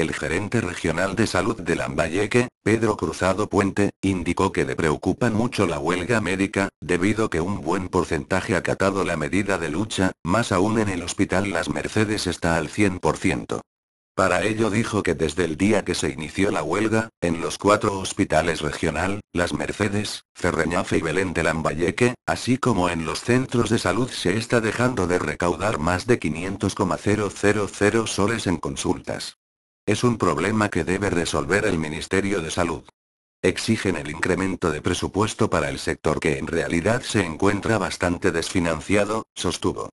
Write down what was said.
El gerente regional de salud de Lambayeque, Pedro Cruzado Puente, indicó que le preocupa mucho la huelga médica, debido que un buen porcentaje ha acatado la medida de lucha, más aún en el hospital Las Mercedes está al 100%. Para ello dijo que desde el día que se inició la huelga, en los cuatro hospitales regional, Las Mercedes, Ferreñafe y Belén de Lambayeque, así como en los centros de salud se está dejando de recaudar más de 500,000 soles en consultas. Es un problema que debe resolver el Ministerio de Salud. Exigen el incremento de presupuesto para el sector que en realidad se encuentra bastante desfinanciado, sostuvo.